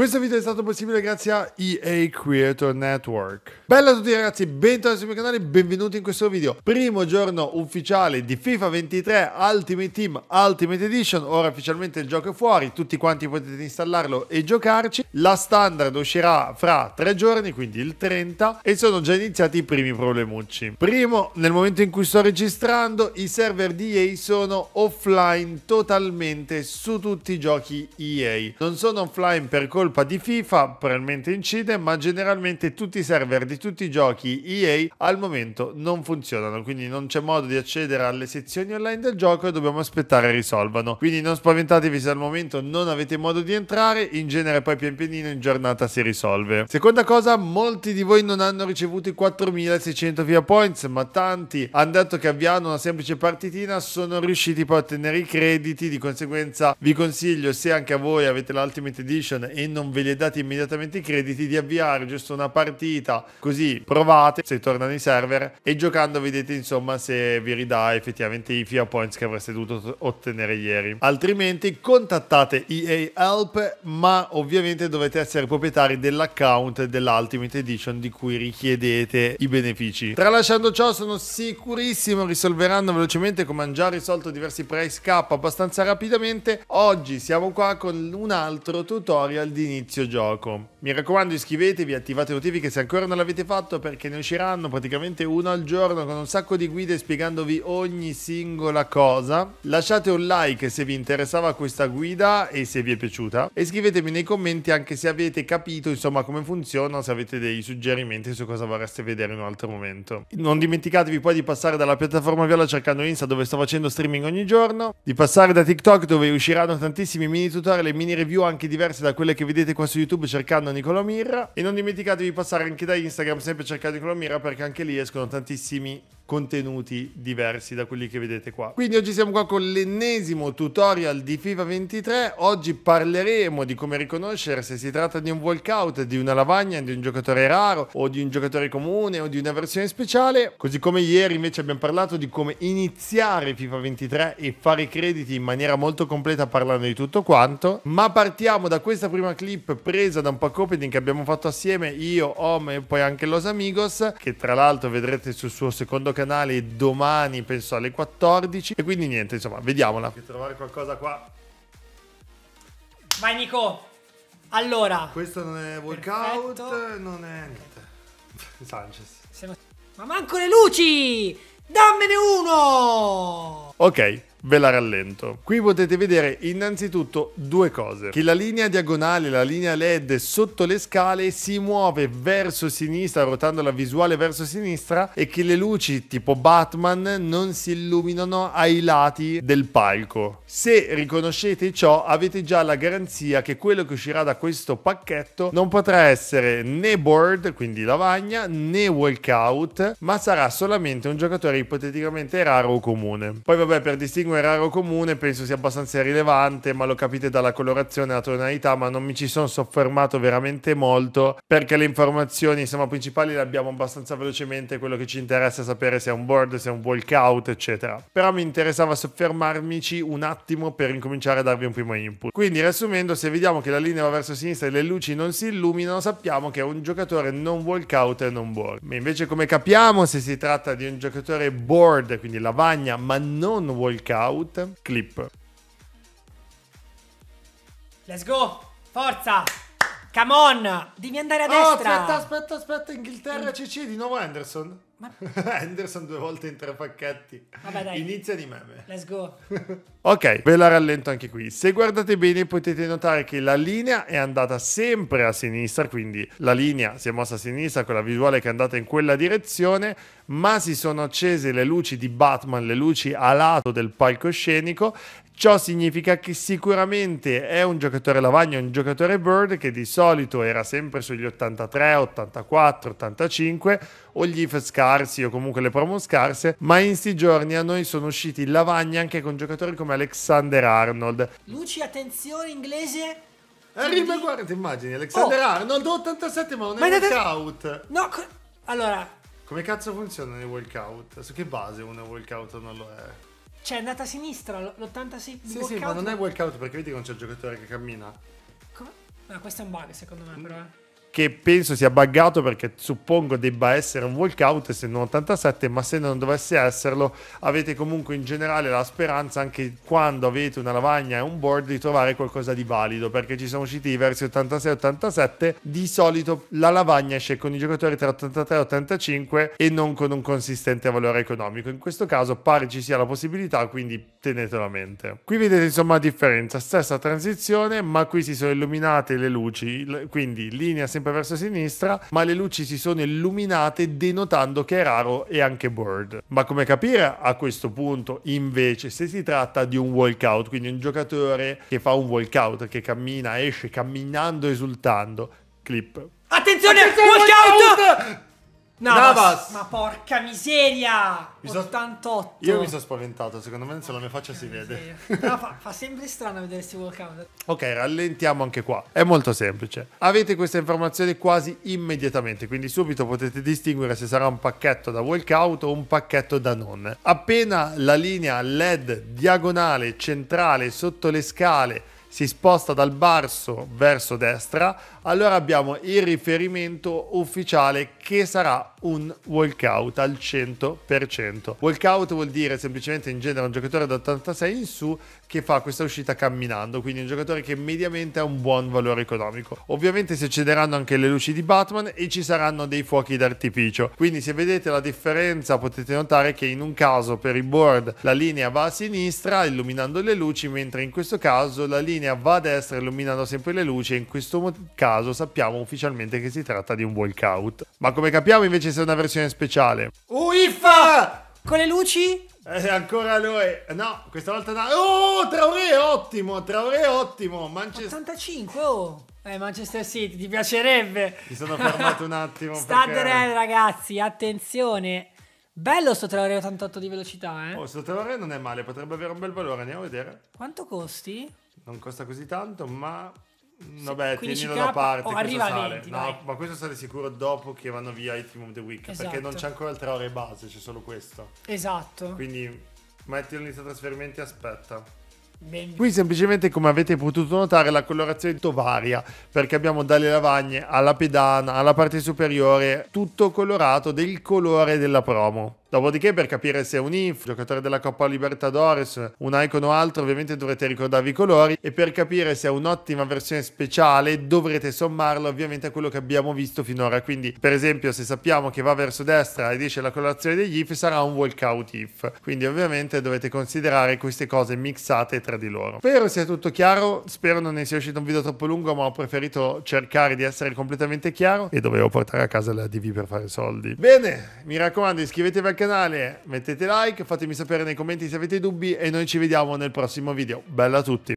Questo video è stato possibile grazie a EA Creator Network. Bella a tutti ragazzi, bentornati sul mio canale, benvenuti in questo video. Primo giorno ufficiale di FIFA 23 Ultimate Team Ultimate Edition, ora ufficialmente il gioco è fuori, tutti quanti potete installarlo e giocarci. La standard uscirà fra tre giorni, quindi il 30, e sono già iniziati i primi problemucci. Primo, nel momento in cui sto registrando, i server di EA sono offline totalmente su tutti i giochi EA. Non sono offline per colpa colpa di FIFA, probabilmente incide, ma generalmente tutti i server di tutti i giochi EA al momento non funzionano, quindi non c'è modo di accedere alle sezioni online del gioco e dobbiamo aspettare risolvano. Quindi non spaventatevi se al momento non avete modo di entrare, in genere poi pian pianino in giornata si risolve. Seconda cosa, molti di voi non hanno ricevuto i 4600 via points, ma tanti hanno detto che avviando una semplice partitina sono riusciti poi a ottenere i crediti, di conseguenza vi consiglio se anche a voi avete l'Ultimate Edition e non non ve li date immediatamente i crediti, di avviare giusto una partita, così provate se tornano i server e giocando vedete insomma se vi ridà effettivamente i FIA points che avreste dovuto ottenere ieri. Altrimenti contattate EA Help, ma ovviamente dovete essere proprietari dell'account dell'Ultimate Edition di cui richiedete i benefici. Tralasciando ciò sono sicurissimo risolveranno velocemente come hanno già risolto diversi price cap abbastanza rapidamente. Oggi siamo qua con un altro tutorial di di inizio gioco. Mi raccomando iscrivetevi, attivate notifiche se ancora non l'avete fatto perché ne usciranno praticamente uno al giorno con un sacco di guide spiegandovi ogni singola cosa. Lasciate un like se vi interessava questa guida e se vi è piaciuta e scrivetemi nei commenti anche se avete capito insomma come funziona, se avete dei suggerimenti su cosa vorreste vedere in un altro momento. Non dimenticatevi poi di passare dalla piattaforma Viola cercando Insta dove sto facendo streaming ogni giorno, di passare da TikTok dove usciranno tantissimi mini tutorial e mini review anche diverse da quelle che vi vedete qua su YouTube cercando Nicola Mirra. E non dimenticatevi di passare anche da Instagram, sempre cercando Nicola Mirra, perché anche lì escono tantissimi contenuti diversi da quelli che vedete qua. Quindi oggi siamo qua con l'ennesimo tutorial di FIFA 23, oggi parleremo di come riconoscere se si tratta di un walkout, di una lavagna, di un giocatore raro o di un giocatore comune o di una versione speciale, così come ieri invece abbiamo parlato di come iniziare FIFA 23 e fare i crediti in maniera molto completa parlando di tutto quanto, ma partiamo da questa prima clip presa da un pack opening che abbiamo fatto assieme io, Home e poi anche Los Amigos, che tra l'altro vedrete sul suo secondo canale canale domani, penso alle 14. E quindi niente, insomma, vediamola. Che trovare qualcosa qua. Vai Nico! Allora... Questo non è workout, perfetto. non è niente. Sanchez. Ma manco le luci! Dammene uno! Ok, ve la rallento. Qui potete vedere innanzitutto due cose, che la linea diagonale, la linea LED sotto le scale si muove verso sinistra, rotando la visuale verso sinistra e che le luci tipo Batman non si illuminano ai lati del palco. Se riconoscete ciò avete già la garanzia che quello che uscirà da questo pacchetto non potrà essere né board, quindi lavagna, né walkout, ma sarà solamente un giocatore ipoteticamente raro o comune. Poi vabbè per distinguere sangue raro comune penso sia abbastanza rilevante, ma lo capite dalla colorazione, e la tonalità, ma non mi ci sono soffermato veramente molto perché le informazioni insomma, principali le abbiamo abbastanza velocemente, quello che ci interessa è sapere se è un board, se è un walkout, eccetera. Però mi interessava soffermarmici un attimo per incominciare a darvi un primo input. Quindi riassumendo, se vediamo che la linea va verso sinistra e le luci non si illuminano, sappiamo che è un giocatore non walkout e non board. Ma invece come capiamo se si tratta di un giocatore board, quindi lavagna, ma non walkout, out, clip. Let's go! Forza! Come on! Devi andare a oh, destra! aspetta, aspetta, aspetta, Inghilterra CC di nuovo Anderson. Ma... Henderson due volte in tre pacchetti. Vabbè, dai. Inizia di meme. Let's go. ok, ve la rallento anche qui. Se guardate bene potete notare che la linea è andata sempre a sinistra, quindi la linea si è mossa a sinistra con la visuale che è andata in quella direzione, ma si sono accese le luci di Batman, le luci a lato del palcoscenico Ciò significa che sicuramente è un giocatore lavagna, un giocatore bird che di solito era sempre sugli 83, 84, 85 o gli IF scarsi o comunque le promo scarse, ma in sti giorni a noi sono usciti lavagna anche con giocatori come Alexander Arnold. Luci, attenzione inglese, Arriva, eh, guarda, ti immagini, Alexander oh. Arnold 87, ma non ma è un walkout. No, co- allora... Come cazzo funzionano i workout? Su che base uno walkout non lo è? Cioè, è andata a sinistra l'86. Sì, sì, ma non è workout perché vedi che non c'è il giocatore che cammina. Come? No, questo è un bug secondo me, mm. però. Eh che penso sia buggato perché suppongo debba essere un walkout se non 87 ma se non dovesse esserlo avete comunque in generale la speranza anche quando avete una lavagna e un board di trovare qualcosa di valido perché ci sono usciti diversi 86 87 di solito la lavagna esce con i giocatori tra 83 e 85 e non con un consistente valore economico in questo caso pare ci sia la possibilità quindi tenetelo a mente qui vedete insomma la differenza stessa transizione ma qui si sono illuminate le luci quindi linea semplice sempre verso sinistra, ma le luci si sono illuminate denotando che è raro e anche Bird. Ma come capire a questo punto invece se si tratta di un walkout, quindi un giocatore che fa un walkout, che cammina, esce camminando esultando. Clip. Attenzione, Attenzione walkout! walkout! Navas. Navas. Ma porca miseria! Mi 88. io mi sono spaventato, secondo me se la mia faccia si vede. fa, fa, sempre strano vedere questi walkout. Ok, rallentiamo anche qua. È molto semplice. Avete queste informazioni quasi immediatamente, quindi subito potete distinguere se sarà un pacchetto da walkout o un pacchetto da non. Appena la linea LED diagonale centrale sotto le scale si sposta dal basso verso destra, allora abbiamo il riferimento ufficiale che sarà un walkout al 100%. Walkout vuol dire semplicemente in genere un giocatore da 86 in su che fa questa uscita camminando, quindi un giocatore che mediamente ha un buon valore economico. Ovviamente si accederanno anche le luci di Batman e ci saranno dei fuochi d'artificio, quindi se vedete la differenza potete notare che in un caso per i board la linea va a sinistra illuminando le luci, mentre in questo caso la linea va a destra illuminando sempre le luci e in questo caso sappiamo ufficialmente che si tratta di un walkout. Ma come capiamo invece ci sarà una versione speciale. Uifa! Con le luci? Eh, ancora lui. No, questa volta no. Oh, Traoré ottimo, Traoré ottimo. Manchester... 85, oh. Eh, Manchester City, ti piacerebbe? Mi sono fermato un attimo. Stadere, perché... ragazzi, attenzione. Bello sto Traoré 88 di velocità, eh. Oh, sto Traoré non è male, potrebbe avere un bel valore, andiamo a vedere. Quanto costi? Non costa così tanto, ma Vabbè, tienilo da parte. Oh, arriva sale. 20, no, ma questo sale sicuro dopo che vanno via i Team of the Week. Esatto. Perché non esatto. c'è ancora il 3 ore base, c'è solo questo. Esatto. Quindi mettilo in lista trasferimenti e aspetta. Ben... Qui semplicemente come avete potuto notare la colorazione varia perché abbiamo dalle lavagne alla pedana alla parte superiore tutto colorato del colore della promo. Dopodiché, per capire se è un INF, giocatore della Coppa Libertadores, un icon o altro, ovviamente dovrete ricordarvi i colori. E per capire se è un'ottima versione speciale, dovrete sommarlo ovviamente a quello che abbiamo visto finora. Quindi, per esempio, se sappiamo che va verso destra e dice la colorazione degli IF, sarà un walkout IF. Quindi, ovviamente, dovete considerare queste cose mixate tra di loro. Spero sia tutto chiaro. Spero non ne sia uscito un video troppo lungo, ma ho preferito cercare di essere completamente chiaro e dovevo portare a casa la DV per fare soldi. Bene, mi raccomando, iscrivetevi al canale, mettete like, fatemi sapere nei commenti se avete dubbi e noi ci vediamo nel prossimo video. Bella a tutti!